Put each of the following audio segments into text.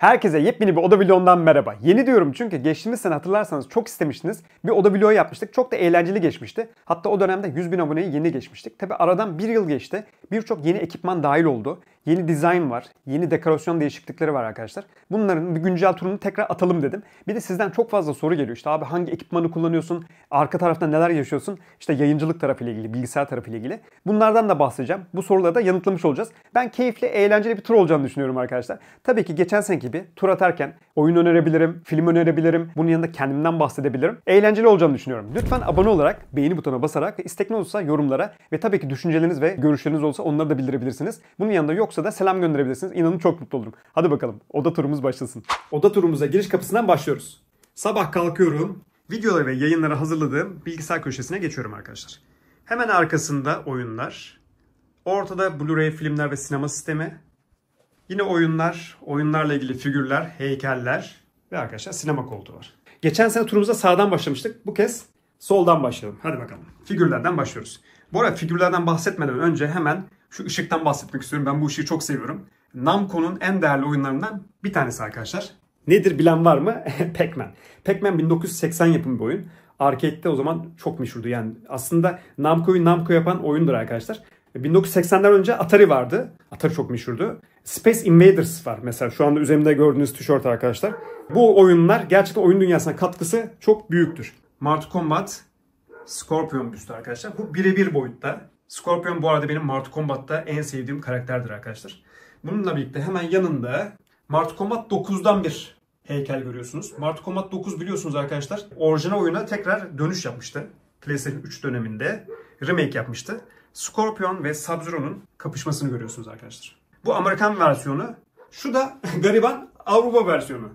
Herkese yepyeni bir oda vlogundan merhaba. Yeni diyorum çünkü geçtiğimiz sene hatırlarsanız çok istemiştiniz. Bir oda vlogu yapmıştık. Çok da eğlenceli geçmişti. Hatta o dönemde 100 bin aboneyi yeni geçmiştik. Tabi aradan bir yıl geçti. Birçok yeni ekipman dahil oldu. Yeni dizayn var. Yeni dekorasyon değişiklikleri var arkadaşlar. Bunların bir güncel turunu tekrar atalım dedim. Bir de sizden çok fazla soru geliyor. İşte abi hangi ekipmanı kullanıyorsun? Arka tarafta neler yaşıyorsun? İşte yayıncılık tarafıyla ilgili, bilgisayar tarafıyla ilgili. Bunlardan da bahsedeceğim. Bu soruları da yanıtlamış olacağız. Ben keyifli, eğlenceli bir tur olacağını düşünüyorum arkadaşlar. Tabii ki geçen seneki gibi tur atarken oyun önerebilirim, film önerebilirim. Bunun yanında kendimden bahsedebilirim. Eğlenceli olacağını düşünüyorum. Lütfen abone olarak, beğeni butonuna basarak, istek ne olursa yorumlara ve tabii ki düşünceleriniz ve görüşleriniz olsa onları da bildirebilirsiniz. Bunun yanında yok yoksa da selam gönderebilirsiniz. İnanın çok mutlu olurum. Hadi bakalım oda turumuz başlasın. Oda turumuza giriş kapısından başlıyoruz. Sabah kalkıyorum. Videoları ve yayınları hazırladığım bilgisayar köşesine geçiyorum arkadaşlar. Hemen arkasında oyunlar. Ortada Blu-ray filmler ve sinema sistemi. Yine oyunlar, oyunlarla ilgili figürler, heykeller ve arkadaşlar sinema koltuğu var. Geçen sene turumuza sağdan başlamıştık. Bu kez Soldan başlayalım. Hadi bakalım. Figürlerden başlıyoruz. Bu arada figürlerden bahsetmeden önce hemen şu ışıktan bahsetmek istiyorum. Ben bu ışığı çok seviyorum. Namco'nun en değerli oyunlarından bir tanesi arkadaşlar. Nedir bilen var mı? Pac-Man. Pac-Man 1980 yapımı bir oyun. Arcade'de o zaman çok meşhurdu. Yani aslında Namco'yu Namco yapan oyundur arkadaşlar. 1980'den önce Atari vardı. Atari çok meşhurdu. Space Invaders var mesela şu anda üzerimde gördüğünüz tişört arkadaşlar. Bu oyunlar gerçekten oyun dünyasına katkısı çok büyüktür. Mart Combat Scorpion büstü arkadaşlar. Bu birebir boyutta. Scorpion bu arada benim Mart Combat'ta en sevdiğim karakterdir arkadaşlar. Bununla birlikte hemen yanında Mart Combat 9'dan bir heykel görüyorsunuz. Mart Combat 9 biliyorsunuz arkadaşlar orijinal oyuna tekrar dönüş yapmıştı. PlayStation 3 döneminde remake yapmıştı. Scorpion ve Sub-Zero'nun kapışmasını görüyorsunuz arkadaşlar. Bu Amerikan versiyonu. Şu da gariban Avrupa versiyonu.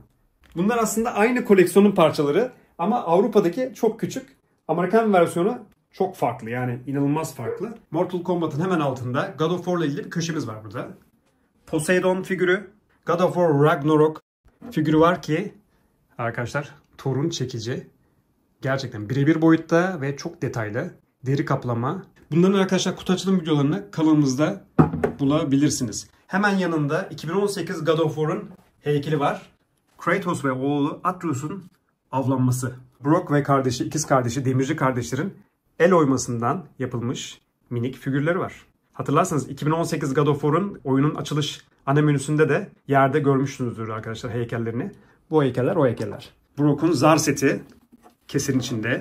Bunlar aslında aynı koleksiyonun parçaları. Ama Avrupa'daki çok küçük. Amerikan versiyonu çok farklı yani inanılmaz farklı. Mortal Kombat'ın hemen altında God of War ile ilgili bir köşemiz var burada. Poseidon figürü, God of War Ragnarok figürü var ki arkadaşlar torun çekici. Gerçekten birebir boyutta ve çok detaylı. Deri kaplama. Bunların arkadaşlar kutu açılım videolarını kanalımızda bulabilirsiniz. Hemen yanında 2018 God of War'ın heykeli var. Kratos ve oğlu Atreus'un avlanması. Brock ve kardeşi, ikiz kardeşi, demirci kardeşlerin el oymasından yapılmış minik figürleri var. Hatırlarsanız 2018 God of War'un oyunun açılış ana menüsünde de yerde görmüşsünüzdür arkadaşlar heykellerini. Bu heykeller o heykeller. Brock'un zar seti kesin içinde.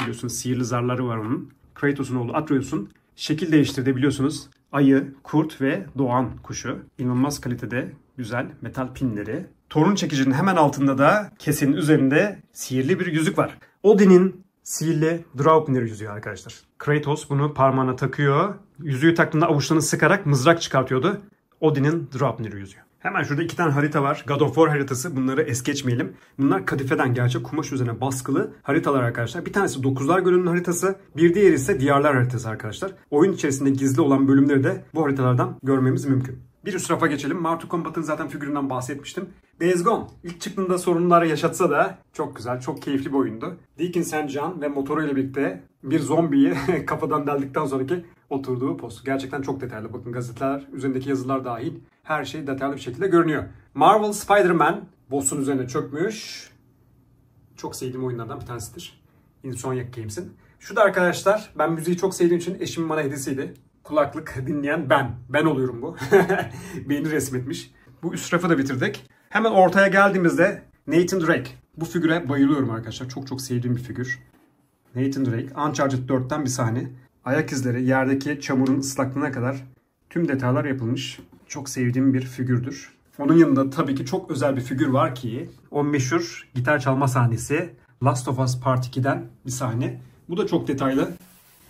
biliyorsun sihirli zarları var onun. Kratos'un oğlu Atreus'un şekil değiştirdi biliyorsunuz. Ayı, kurt ve doğan kuşu. İnanılmaz kalitede güzel metal pinleri. Torun çekicinin hemen altında da kesenin üzerinde sihirli bir yüzük var. Odin'in sihirli Draupnir yüzüğü arkadaşlar. Kratos bunu parmağına takıyor. Yüzüğü taktığında avuçlarını sıkarak mızrak çıkartıyordu. Odin'in Draupnir yüzüğü. Hemen şurada iki tane harita var. God of War haritası. Bunları es geçmeyelim. Bunlar kadifeden gerçek kumaş üzerine baskılı haritalar arkadaşlar. Bir tanesi Dokuzlar Gölü'nün haritası. Bir diğeri ise Diyarlar haritası arkadaşlar. Oyun içerisinde gizli olan bölümleri de bu haritalardan görmemiz mümkün. Bir üst rafa geçelim. Martu Combat'ın zaten figüründen bahsetmiştim. Days Gone ilk çıktığında sorunları yaşatsa da çok güzel, çok keyifli bir oyundu. Deacon St. John ve motoru ile birlikte bir zombiyi kafadan deldikten sonraki oturduğu post. Gerçekten çok detaylı. Bakın gazeteler, üzerindeki yazılar dahil her şey detaylı bir şekilde görünüyor. Marvel Spider-Man boss'un üzerine çökmüş. Çok sevdiğim oyunlardan bir tanesidir. Insomniac Games'in. Şu da arkadaşlar ben müziği çok sevdiğim için eşimin bana hediyesiydi. Kulaklık dinleyen ben. Ben oluyorum bu. Beni resmetmiş. Bu üst rafı da bitirdik. Hemen ortaya geldiğimizde Nathan Drake. Bu figüre bayılıyorum arkadaşlar. Çok çok sevdiğim bir figür. Nathan Drake. Uncharted 4'ten bir sahne. Ayak izleri, yerdeki çamurun ıslaklığına kadar tüm detaylar yapılmış çok sevdiğim bir figürdür. Onun yanında tabii ki çok özel bir figür var ki o meşhur gitar çalma sahnesi Last of Us Part 2'den bir sahne. Bu da çok detaylı.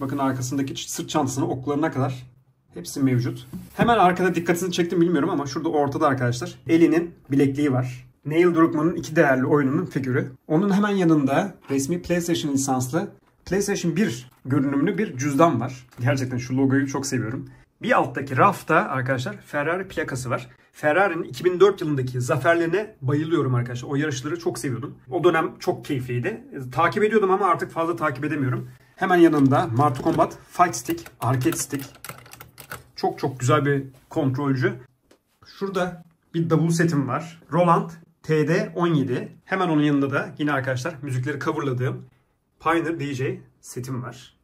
Bakın arkasındaki sırt çantasının oklarına kadar hepsi mevcut. Hemen arkada dikkatini çektim bilmiyorum ama şurada ortada arkadaşlar Ellie'nin bilekliği var. Neil Druckmann'ın iki değerli oyununun figürü. Onun hemen yanında resmi PlayStation lisanslı PlayStation 1 görünümlü bir cüzdan var. Gerçekten şu logoyu çok seviyorum. Bir alttaki rafta arkadaşlar Ferrari plakası var. Ferrari'nin 2004 yılındaki zaferlerine bayılıyorum arkadaşlar. O yarışları çok seviyordum. O dönem çok keyifliydi. Takip ediyordum ama artık fazla takip edemiyorum. Hemen yanında Martı Combat Fight Stick, Arcade Stick. Çok çok güzel bir kontrolcü. Şurada bir double setim var. Roland TD-17. Hemen onun yanında da yine arkadaşlar müzikleri coverladığım Pioneer DJ setim var.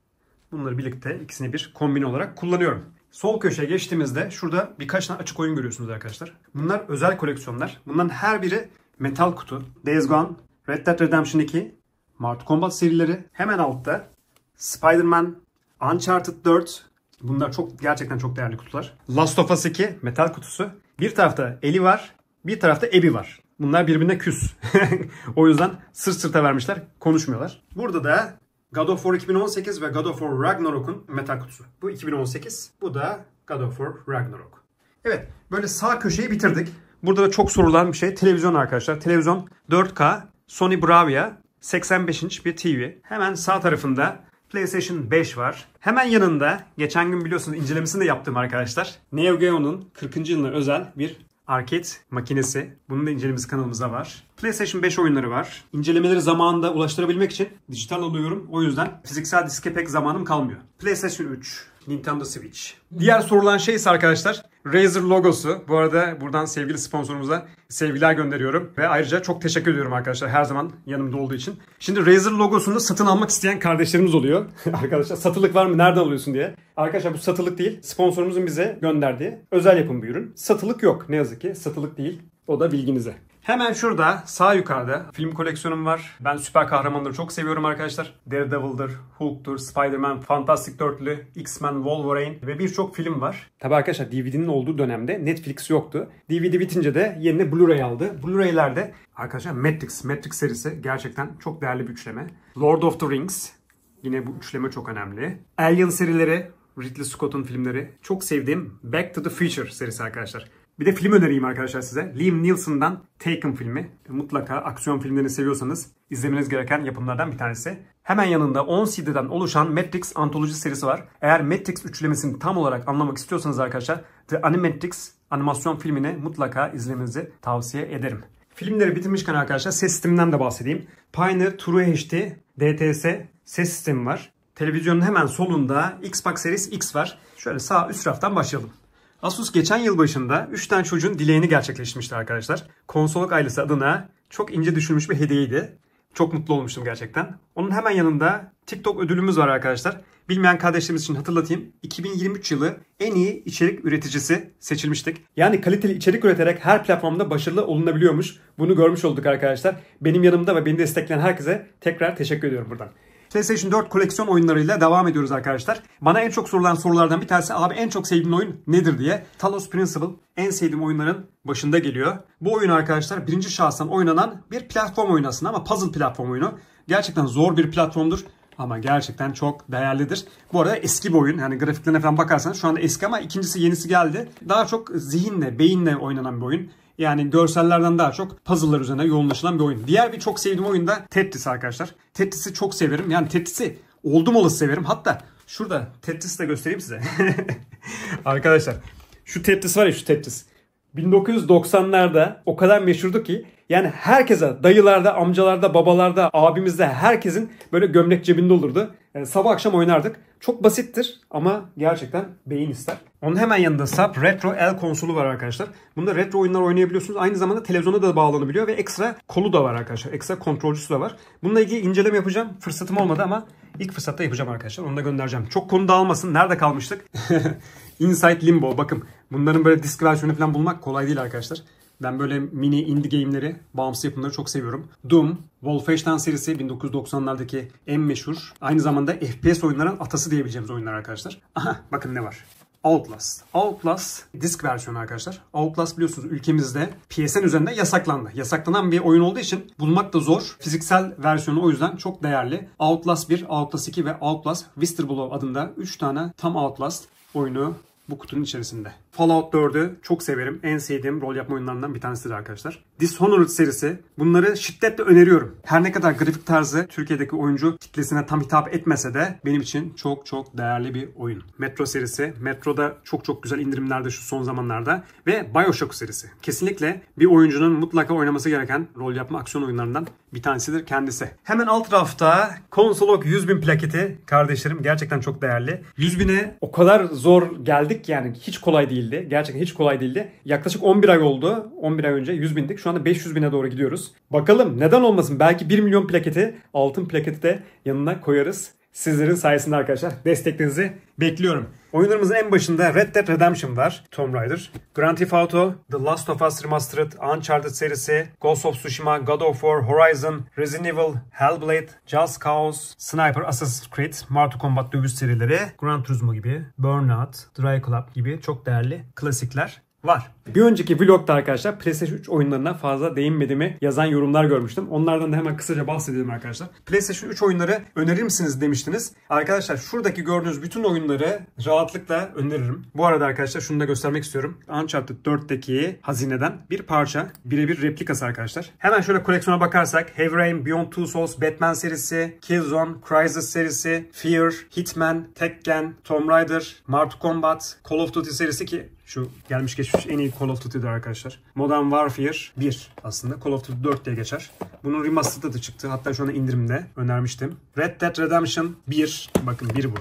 Bunları birlikte ikisini bir kombin olarak kullanıyorum. Sol köşeye geçtiğimizde şurada birkaç tane açık oyun görüyorsunuz arkadaşlar. Bunlar özel koleksiyonlar. Bunların her biri metal kutu. Days Gone, Red Dead Redemption 2, Mortal Kombat serileri. Hemen altta Spider-Man, Uncharted 4. Bunlar çok gerçekten çok değerli kutular. Last of Us 2 metal kutusu. Bir tarafta Eli var, bir tarafta Ebi var. Bunlar birbirine küs. o yüzden sırt sırta vermişler, konuşmuyorlar. Burada da God of War 2018 ve God of War Ragnarok'un meta kutusu. Bu 2018, bu da God of War Ragnarok. Evet, böyle sağ köşeyi bitirdik. Burada da çok sorulan bir şey. Televizyon arkadaşlar. Televizyon 4K Sony Bravia 85 inç bir TV. Hemen sağ tarafında PlayStation 5 var. Hemen yanında geçen gün biliyorsunuz incelemesini de yaptım arkadaşlar. Neo Geo'nun 40. yılına özel bir Arket makinesi. Bunun da incelemesi kanalımızda var. PlayStation 5 oyunları var. İncelemeleri zamanında ulaştırabilmek için dijital alıyorum. O yüzden fiziksel diske pek zamanım kalmıyor. PlayStation 3, Nintendo Switch. Diğer sorulan şey ise arkadaşlar Razer logosu. Bu arada buradan sevgili sponsorumuza sevgiler gönderiyorum. Ve ayrıca çok teşekkür ediyorum arkadaşlar her zaman yanımda olduğu için. Şimdi Razer logosunu satın almak isteyen kardeşlerimiz oluyor. arkadaşlar satılık var mı nereden alıyorsun diye. Arkadaşlar bu satılık değil. Sponsorumuzun bize gönderdiği özel yapım bir ürün. Satılık yok ne yazık ki satılık değil. O da bilginize. Hemen şurada sağ yukarıda film koleksiyonum var. Ben süper kahramanları çok seviyorum arkadaşlar. Daredevil'dır, Hulk'tur, Spider-Man, Fantastic Dörtlü, X-Men, Wolverine ve birçok film var. Tabi arkadaşlar DVD'nin olduğu dönemde Netflix yoktu. DVD bitince de yerine Blu-ray aldı. Blu-ray'lerde arkadaşlar Matrix, Matrix serisi gerçekten çok değerli bir üçleme. Lord of the Rings yine bu üçleme çok önemli. Alien serileri, Ridley Scott'un filmleri. Çok sevdiğim Back to the Future serisi arkadaşlar. Bir de film önereyim arkadaşlar size. Liam Neeson'dan Taken filmi. Mutlaka aksiyon filmlerini seviyorsanız izlemeniz gereken yapımlardan bir tanesi. Hemen yanında 10 CD'den oluşan Matrix antoloji serisi var. Eğer Matrix üçlemesini tam olarak anlamak istiyorsanız arkadaşlar The Animatrix animasyon filmini mutlaka izlemenizi tavsiye ederim. Filmleri bitirmişken arkadaşlar ses sisteminden de bahsedeyim. Pioneer True HD DTS ses sistemi var. Televizyonun hemen solunda Xbox Series X var. Şöyle sağ üst raftan başlayalım. Asus geçen yıl başında 3 tane çocuğun dileğini gerçekleştirmişti arkadaşlar. Konsoluk ailesi adına çok ince düşünmüş bir hediyeydi. Çok mutlu olmuştum gerçekten. Onun hemen yanında TikTok ödülümüz var arkadaşlar. Bilmeyen kardeşlerimiz için hatırlatayım. 2023 yılı en iyi içerik üreticisi seçilmiştik. Yani kaliteli içerik üreterek her platformda başarılı olunabiliyormuş. Bunu görmüş olduk arkadaşlar. Benim yanımda ve beni destekleyen herkese tekrar teşekkür ediyorum buradan. PlayStation 4 koleksiyon oyunlarıyla devam ediyoruz arkadaşlar. Bana en çok sorulan sorulardan bir tanesi abi en çok sevdiğin oyun nedir diye. Talos Principle en sevdiğim oyunların başında geliyor. Bu oyun arkadaşlar birinci şahsen oynanan bir platform oyunu aslında ama puzzle platform oyunu. Gerçekten zor bir platformdur ama gerçekten çok değerlidir. Bu arada eski bir oyun. Yani grafiklerine falan bakarsanız şu anda eski ama ikincisi yenisi geldi. Daha çok zihinle, beyinle oynanan bir oyun. Yani görsellerden daha çok puzzle'lar üzerine yoğunlaşılan bir oyun. Diğer bir çok sevdiğim oyun da Tetris arkadaşlar. Tetris'i çok severim. Yani Tetris'i oldum olası severim. Hatta şurada Tetris'i de göstereyim size. arkadaşlar şu Tetris var ya şu Tetris. 1990'larda o kadar meşhurdu ki yani herkese dayılarda, amcalarda, babalarda, abimizde herkesin böyle gömlek cebinde olurdu. Yani sabah akşam oynardık. Çok basittir ama gerçekten beyin ister. Onun hemen yanında SAP Retro L konsolu var arkadaşlar. Bunda retro oyunlar oynayabiliyorsunuz. Aynı zamanda televizyona da bağlanabiliyor ve ekstra kolu da var arkadaşlar. Ekstra kontrolcüsü de var. Bununla ilgili inceleme yapacağım. Fırsatım olmadı ama İlk fırsatta yapacağım arkadaşlar. Onu da göndereceğim. Çok konu dağılmasın. Nerede kalmıştık? Inside Limbo. Bakın bunların böyle disk versiyonu falan bulmak kolay değil arkadaşlar. Ben böyle mini indie game'leri, bağımsız yapımları çok seviyorum. Doom, Wolfenstein serisi 1990'lardaki en meşhur, aynı zamanda FPS oyunların atası diyebileceğimiz oyunlar arkadaşlar. Aha bakın ne var. Outlast. Outlast disk versiyonu arkadaşlar. Outlast biliyorsunuz ülkemizde PSN üzerinde yasaklandı. Yasaklanan bir oyun olduğu için bulmak da zor. Fiziksel versiyonu o yüzden çok değerli. Outlast 1, Outlast 2 ve Outlast Wisterblow adında 3 tane tam Outlast oyunu bu kutunun içerisinde. Fallout 4'ü çok severim. En sevdiğim rol yapma oyunlarından bir tanesidir arkadaşlar. Dishonored serisi. Bunları şiddetle öneriyorum. Her ne kadar grafik tarzı Türkiye'deki oyuncu kitlesine tam hitap etmese de benim için çok çok değerli bir oyun. Metro serisi. Metro'da çok çok güzel indirimlerde şu son zamanlarda. Ve Bioshock serisi. Kesinlikle bir oyuncunun mutlaka oynaması gereken rol yapma aksiyon oyunlarından bir tanesidir kendisi. Hemen alt rafta Konsolog 100.000 plaketi. Kardeşlerim gerçekten çok değerli. 100.000'e o kadar zor geldik yani hiç kolay değil değildi. Gerçekten hiç kolay değildi. Yaklaşık 11 ay oldu. 11 ay önce 100 bindik. Şu anda 500 bine doğru gidiyoruz. Bakalım neden olmasın? Belki 1 milyon plaketi altın plaketi de yanına koyarız sizlerin sayesinde arkadaşlar desteklerinizi bekliyorum. Oyunlarımızın en başında Red Dead Redemption var. Tomb Raider. Grand Theft Auto, The Last of Us Remastered, Uncharted serisi, Ghost of Tsushima, God of War, Horizon, Resident Evil, Hellblade, Just Cause, Sniper, Assassin's Creed, Mortal Kombat dövüş serileri, Gran Turismo gibi, Burnout, Dry Club gibi çok değerli klasikler var. Bir önceki vlogda arkadaşlar PlayStation 3 oyunlarına fazla değinmediğimi yazan yorumlar görmüştüm. Onlardan da hemen kısaca bahsedelim arkadaşlar. PlayStation 3 oyunları önerir misiniz demiştiniz. Arkadaşlar şuradaki gördüğünüz bütün oyunları rahatlıkla öneririm. Bu arada arkadaşlar şunu da göstermek istiyorum. Uncharted 4'teki hazineden bir parça, birebir replikası arkadaşlar. Hemen şöyle koleksiyona bakarsak Heavy Rain, Beyond Two Souls, Batman serisi, Killzone, Crisis serisi, Fear, Hitman, Tekken, Tomb Raider, Mortal Kombat, Call of Duty serisi ki şu gelmiş geçmiş en iyi Call of Duty'dir arkadaşlar. Modern Warfare 1 aslında. Call of Duty 4 diye geçer. Bunun remastered'ı da çıktı. Hatta şu anda indirimde önermiştim. Red Dead Redemption 1. Bakın 1 bu.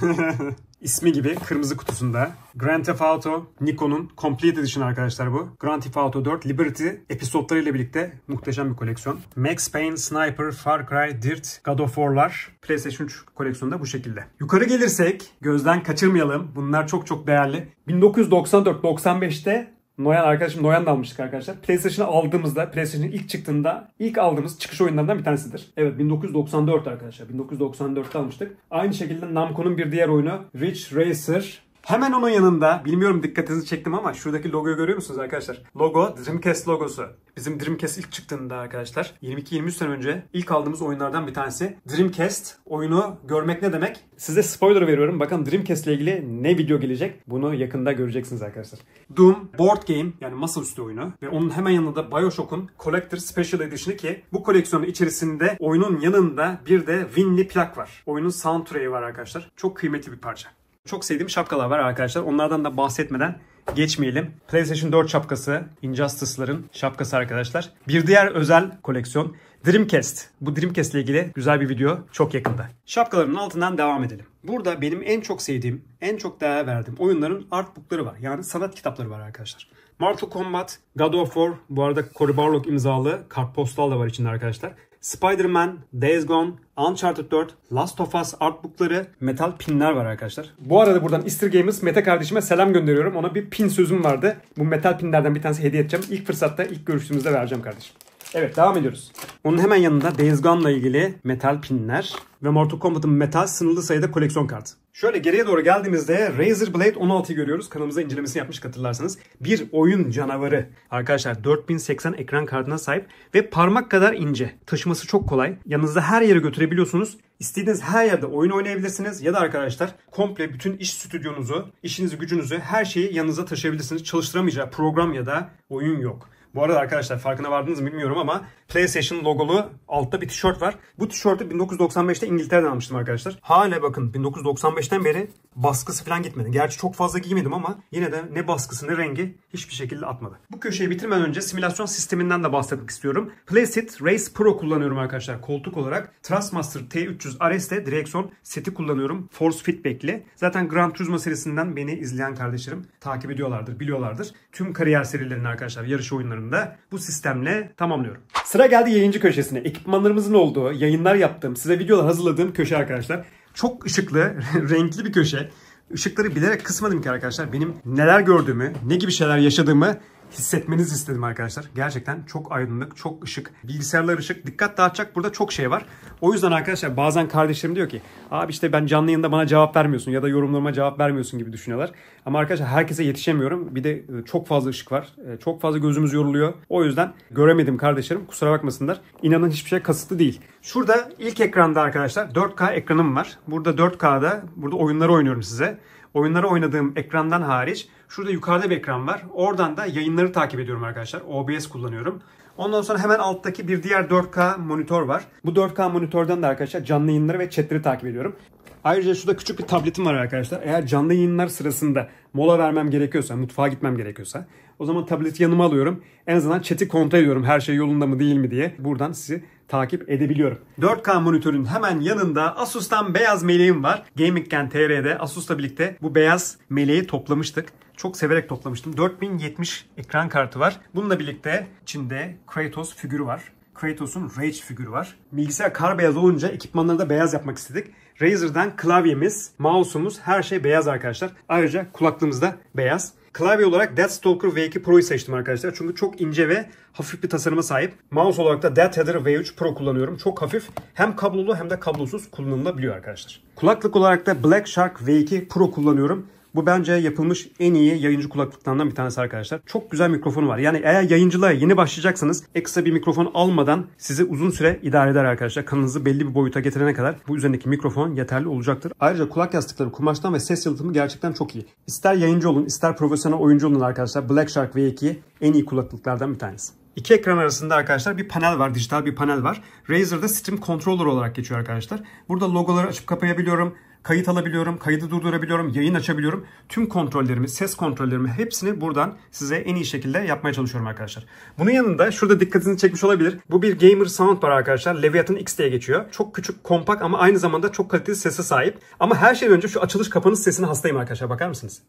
ismi gibi kırmızı kutusunda. Grand Theft Auto Nikon'un Complete Edition arkadaşlar bu. Grand Theft Auto 4 Liberty episodlarıyla birlikte muhteşem bir koleksiyon. Max Payne, Sniper, Far Cry, Dirt, God of War'lar PlayStation 3 koleksiyonunda bu şekilde. Yukarı gelirsek gözden kaçırmayalım. Bunlar çok çok değerli. 1994-95'te Noyan arkadaşım Noyan almıştık arkadaşlar. PlayStation'ı aldığımızda, PlayStation'ın ilk çıktığında ilk aldığımız çıkış oyunlarından bir tanesidir. Evet 1994 arkadaşlar. 1994'te almıştık. Aynı şekilde Namco'nun bir diğer oyunu Rich Racer Hemen onun yanında, bilmiyorum dikkatinizi çektim ama şuradaki logoyu görüyor musunuz arkadaşlar? Logo, Dreamcast logosu. Bizim Dreamcast ilk çıktığında arkadaşlar 22-23 sene önce ilk aldığımız oyunlardan bir tanesi. Dreamcast oyunu görmek ne demek? Size spoiler veriyorum. Bakın Dreamcast ile ilgili ne video gelecek? Bunu yakında göreceksiniz arkadaşlar. Doom board game yani masaüstü oyunu ve onun hemen yanında da BioShock'un Collector Special Edition'ı ki bu koleksiyonun içerisinde oyunun yanında bir de Winnie plak var. Oyunun soundtrack'i var arkadaşlar. Çok kıymetli bir parça. Çok sevdiğim şapkalar var arkadaşlar. Onlardan da bahsetmeden geçmeyelim. PlayStation 4 şapkası, Injustice'ların şapkası arkadaşlar. Bir diğer özel koleksiyon Dreamcast. Bu Dreamcast ile ilgili güzel bir video çok yakında. Şapkaların altından devam edelim. Burada benim en çok sevdiğim, en çok değer verdiğim oyunların artbookları var. Yani sanat kitapları var arkadaşlar. Mortal Kombat, God of War, bu arada Cory Barlog imzalı kartpostal da var içinde arkadaşlar. Spider-Man, Days Gone, Uncharted 4, Last of Us artbookları, metal pinler var arkadaşlar. Bu arada buradan Easter Gamers Mete kardeşime selam gönderiyorum. Ona bir pin sözüm vardı. Bu metal pinlerden bir tanesi hediye edeceğim. İlk fırsatta ilk görüştüğümüzde vereceğim kardeşim. Evet devam ediyoruz. Onun hemen yanında Days Gone'la ilgili metal pinler ve Mortal Kombat'ın metal sınırlı sayıda koleksiyon kartı. Şöyle geriye doğru geldiğimizde Razer Blade 16'yı görüyoruz. Kanalımıza incelemesini yapmış hatırlarsanız. Bir oyun canavarı. Arkadaşlar 4080 ekran kartına sahip ve parmak kadar ince. Taşıması çok kolay. Yanınızda her yere götürebiliyorsunuz. İstediğiniz her yerde oyun oynayabilirsiniz ya da arkadaşlar komple bütün iş stüdyonuzu, işinizi, gücünüzü her şeyi yanınıza taşıyabilirsiniz. Çalıştıramayacağı program ya da oyun yok. Bu arada arkadaşlar farkına vardınız mı bilmiyorum ama PlayStation logolu altta bir tişört var. Bu tişörtü 1995'te İngiltere'den almıştım arkadaşlar. Hala bakın 1995'ten beri baskısı falan gitmedi. Gerçi çok fazla giymedim ama yine de ne baskısı ne rengi hiçbir şekilde atmadı. Bu köşeyi bitirmeden önce simülasyon sisteminden de bahsetmek istiyorum. Playsit Race Pro kullanıyorum arkadaşlar koltuk olarak. Thrustmaster T300 RS'de direksiyon seti kullanıyorum. Force Feedback'li. Zaten Gran Turismo serisinden beni izleyen kardeşlerim takip ediyorlardır, biliyorlardır. Tüm kariyer serilerini arkadaşlar, yarış oyunlarını tasarımlarını da bu sistemle tamamlıyorum. Sıra geldi yayıncı köşesine. Ekipmanlarımızın olduğu, yayınlar yaptığım, size videolar hazırladığım köşe arkadaşlar. Çok ışıklı, renkli bir köşe. Işıkları bilerek kısmadım ki arkadaşlar. Benim neler gördüğümü, ne gibi şeyler yaşadığımı hissetmenizi istedim arkadaşlar. Gerçekten çok aydınlık, çok ışık, bilgisayarlar ışık. Dikkat dağıtacak burada çok şey var. O yüzden arkadaşlar bazen kardeşlerim diyor ki abi işte ben canlı yayında bana cevap vermiyorsun ya da yorumlarıma cevap vermiyorsun gibi düşünüyorlar. Ama arkadaşlar herkese yetişemiyorum. Bir de e, çok fazla ışık var. E, çok fazla gözümüz yoruluyor. O yüzden göremedim kardeşlerim. Kusura bakmasınlar. İnanın hiçbir şey kasıtlı değil. Şurada ilk ekranda arkadaşlar 4K ekranım var. Burada 4K'da burada oyunları oynuyorum size. Oyunları oynadığım ekrandan hariç Şurada yukarıda bir ekran var. Oradan da yayınları takip ediyorum arkadaşlar. OBS kullanıyorum. Ondan sonra hemen alttaki bir diğer 4K monitör var. Bu 4K monitörden de arkadaşlar canlı yayınları ve chatleri takip ediyorum. Ayrıca şurada küçük bir tabletim var arkadaşlar. Eğer canlı yayınlar sırasında mola vermem gerekiyorsa, mutfağa gitmem gerekiyorsa o zaman tableti yanıma alıyorum. En azından chat'i kontrol ediyorum her şey yolunda mı değil mi diye. Buradan sizi takip edebiliyorum. 4K monitörün hemen yanında Asus'tan beyaz meleğim var. Gaming.tr'de Asus'la birlikte bu beyaz meleği toplamıştık çok severek toplamıştım. 4070 ekran kartı var. Bununla birlikte içinde Kratos figürü var. Kratos'un Rage figürü var. Bilgisayar kar beyaz olunca ekipmanları da beyaz yapmak istedik. Razer'dan klavyemiz, mouse'umuz her şey beyaz arkadaşlar. Ayrıca kulaklığımız da beyaz. Klavye olarak Deathstalker V2 Pro'yu seçtim arkadaşlar. Çünkü çok ince ve hafif bir tasarıma sahip. Mouse olarak da Death V3 Pro kullanıyorum. Çok hafif. Hem kablolu hem de kablosuz kullanılabiliyor arkadaşlar. Kulaklık olarak da Black Shark V2 Pro kullanıyorum. Bu bence yapılmış en iyi yayıncı kulaklıklarından bir tanesi arkadaşlar. Çok güzel mikrofonu var. Yani eğer yayıncılığa yeni başlayacaksanız ekstra bir mikrofon almadan sizi uzun süre idare eder arkadaşlar. Kanınızı belli bir boyuta getirene kadar bu üzerindeki mikrofon yeterli olacaktır. Ayrıca kulak yastıkları kumaştan ve ses yalıtımı gerçekten çok iyi. İster yayıncı olun ister profesyonel oyuncu olun arkadaşlar Black Shark V2 en iyi kulaklıklardan bir tanesi. İki ekran arasında arkadaşlar bir panel var, dijital bir panel var. Razer'da Stream Controller olarak geçiyor arkadaşlar. Burada logoları açıp kapayabiliyorum. Kayıt alabiliyorum, kaydı durdurabiliyorum, yayın açabiliyorum. Tüm kontrollerimi, ses kontrollerimi hepsini buradan size en iyi şekilde yapmaya çalışıyorum arkadaşlar. Bunun yanında şurada dikkatinizi çekmiş olabilir. Bu bir gamer sound soundbar arkadaşlar. Leviathan X diye geçiyor. Çok küçük, kompakt ama aynı zamanda çok kaliteli sese sahip. Ama her şeyden önce şu açılış kapanış sesine hastayım arkadaşlar. Bakar mısınız?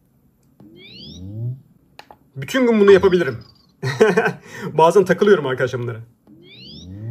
Bütün gün bunu yapabilirim. Bazen takılıyorum arkadaşlar bunlara.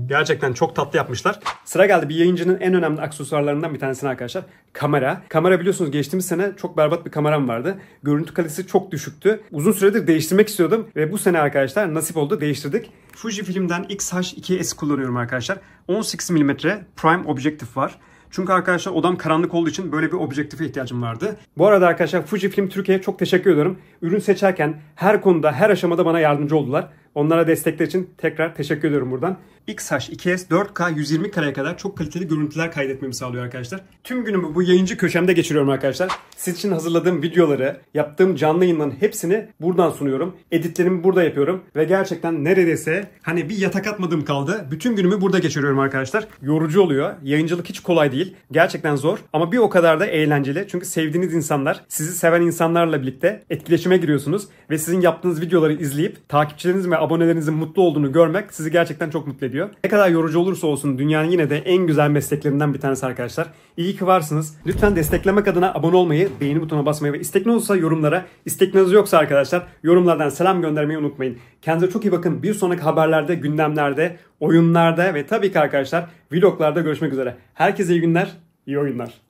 Gerçekten çok tatlı yapmışlar. Sıra geldi bir yayıncının en önemli aksesuarlarından bir tanesine arkadaşlar. Kamera. Kamera biliyorsunuz geçtiğimiz sene çok berbat bir kameram vardı. Görüntü kalitesi çok düşüktü. Uzun süredir değiştirmek istiyordum ve bu sene arkadaşlar nasip oldu değiştirdik. Fuji filmden XH2S kullanıyorum arkadaşlar. 18 mm prime objektif var. Çünkü arkadaşlar odam karanlık olduğu için böyle bir objektife ihtiyacım vardı. Bu arada arkadaşlar Fuji Film Türkiye'ye çok teşekkür ediyorum. Ürün seçerken her konuda her aşamada bana yardımcı oldular. Onlara destekler için tekrar teşekkür ediyorum buradan. XH 2S 4K 120 kareye kadar çok kaliteli görüntüler kaydetmemi sağlıyor arkadaşlar. Tüm günümü bu yayıncı köşemde geçiriyorum arkadaşlar. Siz için hazırladığım videoları, yaptığım canlı yayınların hepsini buradan sunuyorum. Editlerimi burada yapıyorum ve gerçekten neredeyse hani bir yatak atmadığım kaldı. Bütün günümü burada geçiriyorum arkadaşlar. Yorucu oluyor. Yayıncılık hiç kolay değil. Gerçekten zor ama bir o kadar da eğlenceli. Çünkü sevdiğiniz insanlar, sizi seven insanlarla birlikte etkileşime giriyorsunuz ve sizin yaptığınız videoları izleyip takipçilerinizin ve abonelerinizin mutlu olduğunu görmek sizi gerçekten çok mutlu ediyor ediyor. Ne kadar yorucu olursa olsun dünyanın yine de en güzel mesleklerinden bir tanesi arkadaşlar. İyi ki varsınız. Lütfen desteklemek adına abone olmayı, beğeni butonuna basmayı ve istekli olursa yorumlara, istekleriniz yoksa arkadaşlar yorumlardan selam göndermeyi unutmayın. Kendinize çok iyi bakın. Bir sonraki haberlerde, gündemlerde, oyunlarda ve tabii ki arkadaşlar vloglarda görüşmek üzere. Herkese iyi günler, iyi oyunlar.